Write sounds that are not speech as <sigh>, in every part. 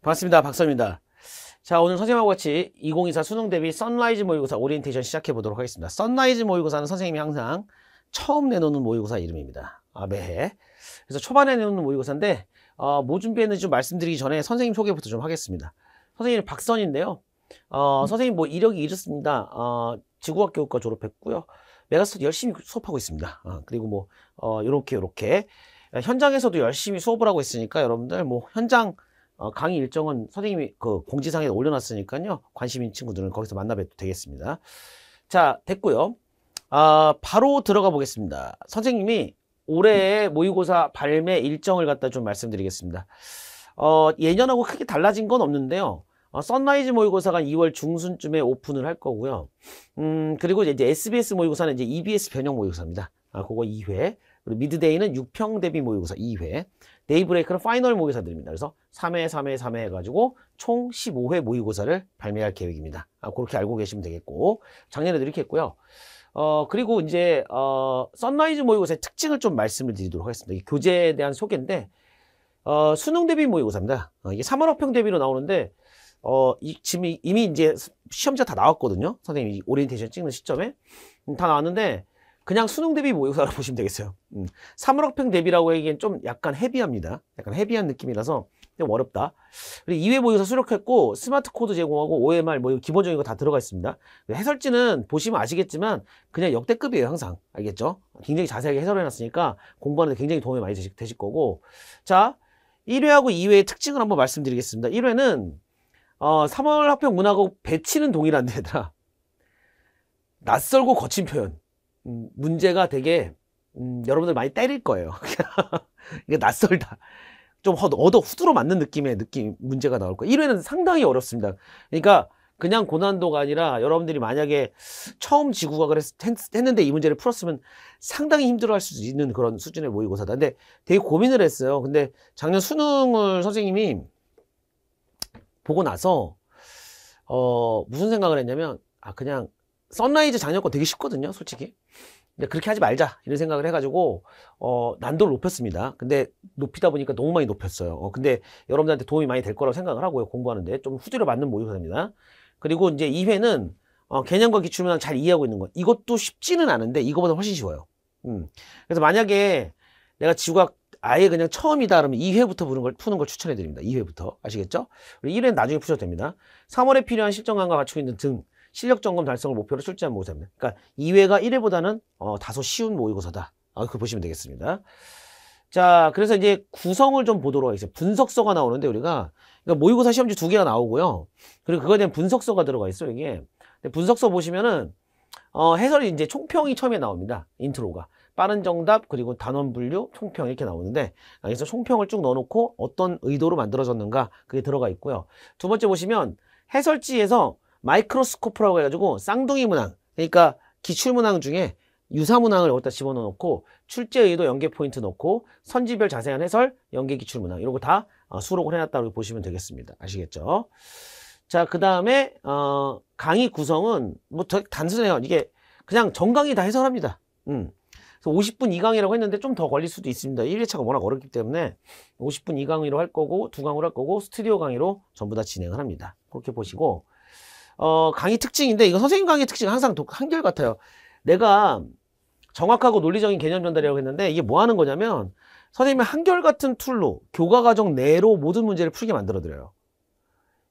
반갑습니다. 박서입니다. 자, 오늘 선생님하고 같이 2024 수능 대비 선라이즈 모의고사 오리엔테이션 시작해 보도록 하겠습니다. 선라이즈 모의고사는 선생님이 항상 처음 내놓는 모의고사 이름입니다. 아, 매해. 네. 그래서 초반에 내놓는 모의고사인데, 어, 뭐 준비했는지 좀 말씀드리기 전에 선생님 소개부터 좀 하겠습니다. 선생님 박선인데요. 어, 음. 선생님 뭐 이력이 이렇습니다. 어, 지구학교과 졸업했고요. 메가스터 열심히 수업하고 있습니다. 아, 그리고 뭐, 어, 요렇게, 요렇게. 현장에서도 열심히 수업을 하고 있으니까 여러분들 뭐 현장 어, 강의 일정은 선생님이 그 공지상에 올려놨으니까요. 관심 있는 친구들은 거기서 만나 뵙도 되겠습니다. 자, 됐고요. 아, 바로 들어가 보겠습니다. 선생님이 올해의 모의고사 발매 일정을 갖다 좀 말씀드리겠습니다. 어, 예년하고 크게 달라진 건 없는데요. 어, 선라이즈 모의고사가 2월 중순쯤에 오픈을 할 거고요. 음, 그리고 이제 SBS 모의고사는 이제 EBS 변형 모의고사입니다. 아, 그거 2회. 그리고 미드데이는 6평 대비 모의고사 2회. 데이브레이크는 파이널 모의사들입니다. 그래서 3회, 3회, 3회 해가지고 총 15회 모의고사를 발매할 계획입니다. 아, 그렇게 알고 계시면 되겠고 작년에도 이렇게 했고요. 어, 그리고 이제 어, 선라이즈 모의고사의 특징을 좀 말씀을 드리도록 하겠습니다. 교재에 대한 소개인데 어, 수능 대비 모의고사입니다. 어, 이게 3월 학평 대비로 나오는데 어, 이, 지금 이미 이제 시험자 다 나왔거든요. 선생님이 오리엔테이션 찍는 시점에 음, 다 나왔는데 그냥 수능 대비 모의고사로 <laughs> 보시면 되겠어요. 음. 사물학평 대비라고 하기엔 좀 약간 헤비합니다. 약간 헤비한 느낌이라서 좀 어렵다. 그리고 2회 모의고사 수록했고 스마트 코드 제공하고 OMR 뭐 기본적인 거 다 들어가 있습니다. 그 해설지는 보시면 아시겠지만 그냥 역대급이에요 항상 알겠죠? 굉장히 자세하게 해설해 놨으니까 공부하는 데 굉장히 도움이 많이 되실, 되실 거고 자 1회하고 2회의 특징을 한번 말씀드리겠습니다. 1회는 어, 3월 학평 문하고 배치는 동일한데 얘들아 낯설고 거친 표현 음, 문제가 되게 음, 여러분들 많이 때릴 거예요. <laughs> 이게 낯설다. 좀 얻어 후드로 맞는 느낌의 느낌 문제가 나올 거예요. 1회는 상당히 어렵습니다. 그러니까 그냥 고난도가 아니라 여러분들이 만약에 처음 지구과학을 했, 했는데 이 문제를 풀었으면 상당히 힘들어할 수 있는 그런 수준의 모의고사다. 근데 되게 고민을 했어요. 근데 작년 수능을 선생님이 보고 나서 어 무슨 생각을 했냐면 아 그냥 썬라이즈 작년 권 되게 쉽거든요, 솔직히. 그렇게 하지 말자 이런 생각을 해가지고 어, 난도를 높였습니다. 근데 높이다 보니까 너무 많이 높였어요. 어, 근데 여러분들한테 도움이 많이 될 거라고 생각을 하고요, 공부하는데 좀 후드려 맞는 모의고사입니다. 그리고 이제 2회는 어, 개념과 기출문항 잘 이해하고 있는 것. 이것도 쉽지는 않은데 이거보다 훨씬 쉬워요. 음. 그래서 만약에 내가 지구학 아예 그냥 처음이다 그러면 2회부터 푸는 걸, 푸는 걸 추천해 드립니다. 2회부터. 아시겠죠? 1회는 나중에 푸셔도 됩니다. 3월에 필요한 실정관과 갖추고 있는 등 실력 점검 달성을 목표로 출제한 모의고사입니다. 그러니까 2회가 1회보다는 어, 다소 쉬운 모의고사다. 아, 그 보시면 되겠습니다. 자, 그래서 이제 구성을 좀 보도록 하겠습니다. 분석서가 나오는데 우리가 그러니까 모의고사 시험지 두 개가 나오고요. 그리고 그거에 대한 분석서가 들어가 있어요, 이게. 분석서 보시면은 어, 해설이 이제 총평이 처음에 나옵니다. 인트로가. 빠른 정답, 그리고 단원 분류, 총평 이렇게 나오는데, 아, 그래서 총평을 쭉 넣어놓고 어떤 의도로 만들어졌는가, 그게 들어가 있고요. 두 번째 보시면 해설지에서 마이크로스코프라고 해가지고 쌍둥이 문항 그러니까 기출 문항 중에 유사 문항을 여기다 집어넣어 놓고 출제 의도 연계 포인트 넣고 선지별 자세한 해설 연계 기출 문항 이런 거다 어, 수록을 해놨다고 보시면 되겠습니다 아시겠죠 자그 다음에 어, 강의 구성은 뭐 단순해요 이게 그냥 정강의다 해설합니다 음. 그래 50분 2강이라고 했는데 좀 더 걸릴 수도 있습니다 1회차가 워낙 어렵기 때문에 50분 2강으로할 거고 2강으로 할 거고 스튜디오 강의로 전부 다 진행을 합니다 그렇게 보시고 어, 강의 특징인데 이거 선생님 강의 특징 항상 한결 같아요. 내가 정확하고 논리적인 개념 전달이라고 했는데 이게 뭐 하는 거냐면 선생님이 한결 같은 툴로 교과 과정 내로 모든 문제를 풀게 만들어 드려요.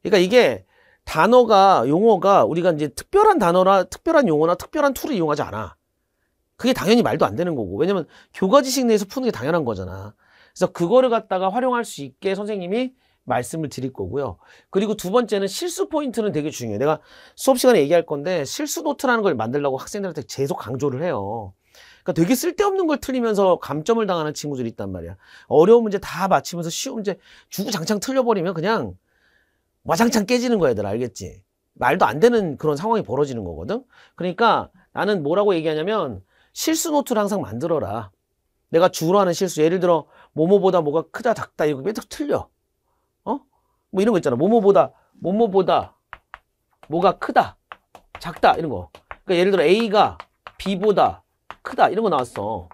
그러니까 이게 단어가 용어가 우리가 이제 특별한 단어나 특별한 용어나 특별한 툴을 이용하지 않아. 그게 당연히 말도 안 되는 거고 왜냐면 교과 지식 내에서 푸는 게 당연한 거잖아. 그래서 그거를 갖다가 활용할 수 있게 선생님이 말씀을 드릴 거고요. 그리고 두 번째는 실수 포인트는 되게 중요해요. 내가 수업 시간에 얘기할 건데 실수 노트라는 걸 만들려고 학생들한테 계속 강조를 해요. 그러니까 되게 쓸데없는 걸 틀리면서 감점을 당하는 친구들이 있단 말이야. 어려운 문제 다 맞히면서 쉬운 문제 주구장창 틀려버리면 그냥 와장창 깨지는 거야, 얘들 알겠지? 말도 안 되는 그런 상황이 벌어지는 거거든. 그러니까 나는 뭐라고 얘기하냐면 실수 노트를 항상 만들어라. 내가 주로 하는 실수 예를 들어 뭐뭐보다 뭐가 크다 작다 이거 계속 틀려. 뭐 이런 거 있잖아. 뭐뭐보다, 뭐뭐보다, 뭐가 크다, 작다, 이런 거. 그러니까 예를 들어 A가 B보다 크다, 이런 거 나왔어.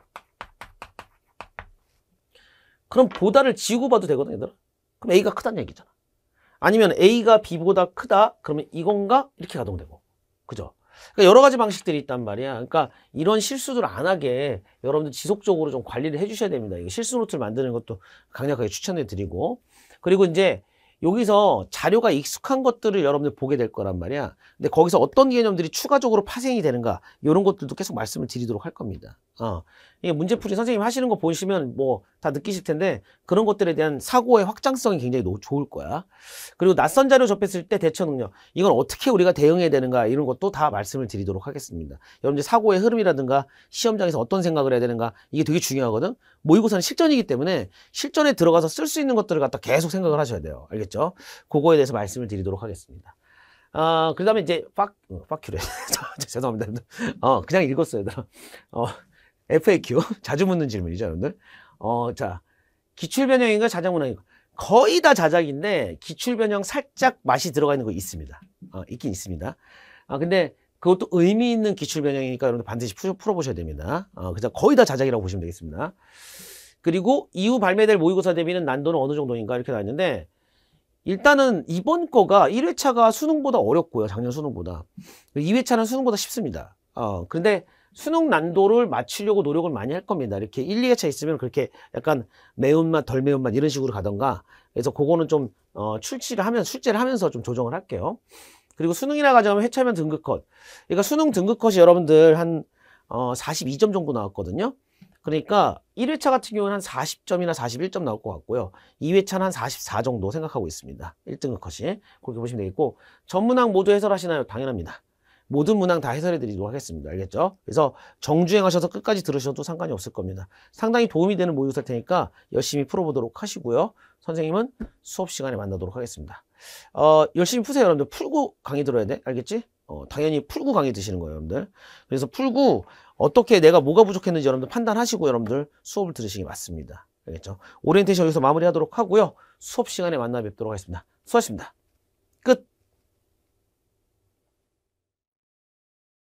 그럼 보다를 지우고 봐도 되거든, 얘들아. 그럼 A가 크다는 얘기잖아. 아니면 A가 B보다 크다, 그러면 이건가? 이렇게 가동되고. 그죠? 그러니까 여러 가지 방식들이 있단 말이야. 그러니까 이런 실수들 안 하게 여러분들 지속적으로 좀 관리를 해주셔야 됩니다. 실수 노트를 만드는 것도 강력하게 추천해 드리고. 그리고 이제 여기서 자료가 익숙한 것들을 여러분들 보게 될 거란 말이야. 근데 거기서 어떤 개념들이 추가적으로 파생이 되는가 이런 것들도 계속 말씀을 드리도록 할 겁니다. 어. 이게 문제풀이 선생님 하시는 거 보시면 뭐 다 느끼실 텐데 그런 것들에 대한 사고의 확장성이 굉장히 좋을 거야. 그리고 낯선 자료 접했을 때 대처 능력. 이건 어떻게 우리가 대응해야 되는가 이런 것도 다 말씀을 드리도록 하겠습니다. 여러분들 사고의 흐름이라든가 시험장에서 어떤 생각을 해야 되는가 이게 되게 중요하거든. 모의고사는 실전이기 때문에 실전에 들어가서 쓸 수 있는 것들을 갖다 계속 생각을 하셔야 돼요. 알겠죠? 그거에 대해서 말씀을 드리도록 하겠습니다. 아, 어, 그 다음에 이제, 빡, 어, 팍큐래. 죄송합니다. 어, 그냥 읽었어요, 어. FAQ <laughs> 자주 묻는 질문이죠, 여러분들. 어, 자, 기출 변형인가 자작 문항인가? 거의 다 자작인데 기출 변형 살짝 맛이 들어가 있는 거 있습니다. 어, 있긴 있습니다. 아, 근데 그것도 의미 있는 기출 변형이니까 여러분들 반드시 풀어, 보셔야 됩니다. 어, 그래 거의 다 자작이라고 보시면 되겠습니다. 그리고 이후 발매될 모의고사 대비는 난도는 어느 정도인가 이렇게 나왔는데 일단은 이번 거가 1회차가 수능보다 어렵고요. 작년 수능보다. 2회차는 수능보다 쉽습니다. 어, 근데 수능 난도를 맞추려고 노력을 많이 할 겁니다. 이렇게 1, 2회차 있으면 그렇게 약간 매운맛, 덜 매운맛 이런 식으로 가던가 그래서 그거는 좀 어, 출제를 하면 출제를 하면서 좀 조정을 할게요. 그리고 수능이나 가정하면 회차면 등급컷. 그러니까 수능 등급컷이 여러분들 한 어, 42점 정도 나왔거든요. 그러니까 1회차 같은 경우는 한 40점이나 41점 나올 것 같고요. 2회차는 한 44 정도 생각하고 있습니다. 1등급 컷이. 그렇게 보시면 되겠고 전문학 모두 해설하시나요? 당연합니다. 모든 문항 다 해설해 드리도록 하겠습니다. 알겠죠? 그래서 정주행하셔서 끝까지 들으셔도 상관이 없을 겁니다. 상당히 도움이 되는 모의고사일 테니까 열심히 풀어보도록 하시고요. 선생님은 수업 시간에 만나도록 하겠습니다. 어, 열심히 푸세요, 여러분들. 풀고 강의 들어야 돼. 알겠지? 어, 당연히 풀고 강의 드시는 거예요, 여러분들. 그래서 풀고 어떻게 내가 뭐가 부족했는지 여러분들 판단하시고 여러분들 수업을 들으시기 맞습니다. 알겠죠? 오리엔테이션 여기서 마무리하도록 하고요. 수업 시간에 만나 뵙도록 하겠습니다. 수고하셨습니다.